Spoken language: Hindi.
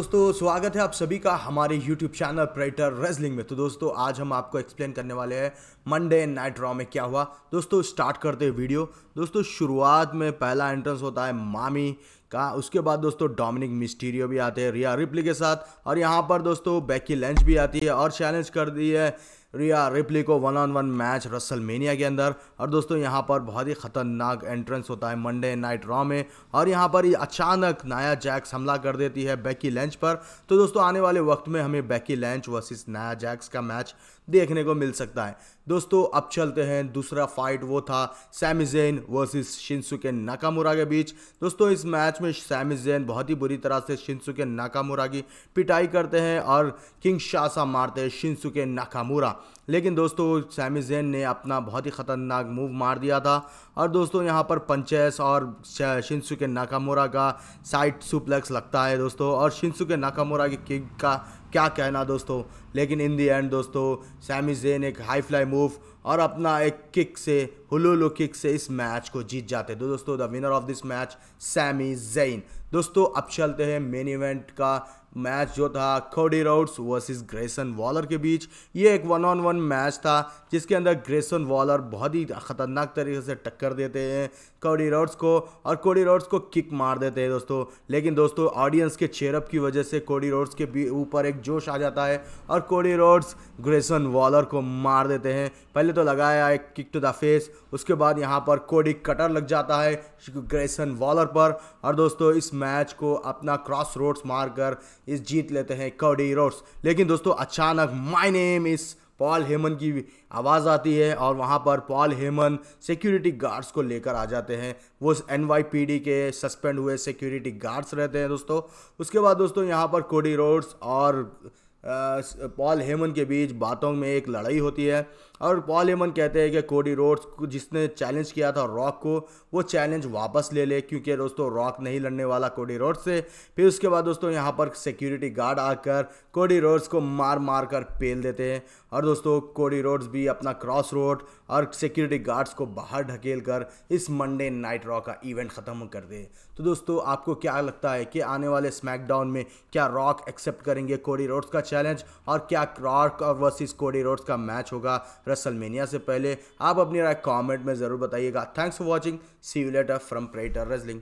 दोस्तों स्वागत है आप सभी का हमारे YouTube चैनल प्रेटर रेसलिंग में तो दोस्तों आज हम आपको एक्सप्लेन करने वाले हैं मंडे नाइट रॉ में क्या हुआ दोस्तों स्टार्ट करते हैं वीडियो दोस्तों शुरुआत में पहला एंट्रेंस होता है मामी का उसके बाद दोस्तों डोमिनिक मिस्टीरियो भी आते हैं रिया रिप्ली के साथ और यहाँ पर दोस्तों बैकी लंच भी आती है और चैलेंज कर दी है रिया रिप्ली को one on one match WrestleMania के अंदर और दोस्तों यहाँ पर बहुत ही खतरनाक एंट्रेंस होता है मंडे नाइट रॉ में और यहाँ पर अचानक नया जैक्स हमला कर देती है बैकी लंच पर तो दोस्तों आने वाले वक्त में हमें Becky Lynch versus Nia Jax का मैच देखने को मिल सकता है दोस्तों अब चलते हैं दूसरा फाइट वो था सैमिजेन वर्सेस के नाकामुरा के बीच दोस्तों इस मैच में सैमिजेन बहुत ही बुरी तरह से के नाकामुरा की पिटाई करते हैं और किंग शासा मारते हैं के नाकामुरा लेकिन दोस्तों सैमिजेन ने अपना बहुत ही ख़तरनाक मूव मार दिया था और दोस्तों यहाँ पर पंचेस और के नाकामुरा का साइड सुप्लेक्स लगता है दोस्तों और के नाकामुरा की किंग का क्या कहना दोस्तों लेकिन इन दी एंड दोस्तों सैमी जेन एक हाई फ्लाई मूव और अपना एक किक से हुलूलो किक से इस मैच को जीत जाते हैं तो दोस्तों the winner of this match Sami Zayn दोस्तों अब चलते हैं मेन इवेंट का मैच जो था Cody Rhodes versus Grayson Waller के बीच ये एक वन ऑन वन मैच था जिसके अंदर ग्रेसन वॉलर बहुत ही ख़तरनाक तरीके से टक्कर देते हैं कोडी रोड्स को और कोडी रोड्स को किक मार देते हैं दोस्तों लेकिन दोस्तों ऑडियंस के चेयरअप की वजह से कोडी रोड्स के ऊपर एक जोश आ जाता है और कोडी रोड्स ग्रेसन वॉलर को मार देते हैं पहले तो लगाया एक किक टू द फेस उसके बाद यहाँ पर कोडी कटर लग जाता है ग्रेसन वॉलर पर और दोस्तों इस मैच को अपना क्रॉस रोड्स मारकर इस जीत लेते हैं कौडी रोड्स लेकिन दोस्तों अचानक my name is Paul Heyman की आवाज़ आती है और वहाँ पर पॉल हेमन सिक्योरिटी गार्ड्स को लेकर आ जाते हैं वो एन के सस्पेंड हुए सिक्योरिटी गार्ड्स रहते हैं दोस्तों उसके बाद दोस्तों यहाँ पर कोडी रोड्स और पॉल हेमन के बीच बातों में एक लड़ाई होती है और पॉल हेमन कहते हैं कि कोडी रोड्स को जिसने चैलेंज किया था रॉक को वो चैलेंज वापस ले ले क्योंकि दोस्तों रॉक नहीं लड़ने वाला कोडी रोड से फिर उसके बाद दोस्तों यहाँ पर सिक्योरिटी गार्ड आकर कोडी रोड्स को मार मार कर पेल देते हैं और दोस्तों कोडी रोड्स भी अपना क्रॉस रोड और सिक्योरिटी गार्ड्स को बाहर ढकेल कर इस मंडे नाइट रॉ का इवेंट ख़त्म कर दे तो दोस्तों आपको क्या लगता है कि आने वाले स्मैकडाउन में क्या रॉक एक्सेप्ट करेंगे कोडी रोड्स का चैलेंज और क्या क्रॉक और वर्सेस कोडी रोड्स का मैच होगा रसलमेनिया से पहले आप अपनी राय कमेंट में ज़रूर बताइएगा thanks for watching see you later from prater रेजलिंग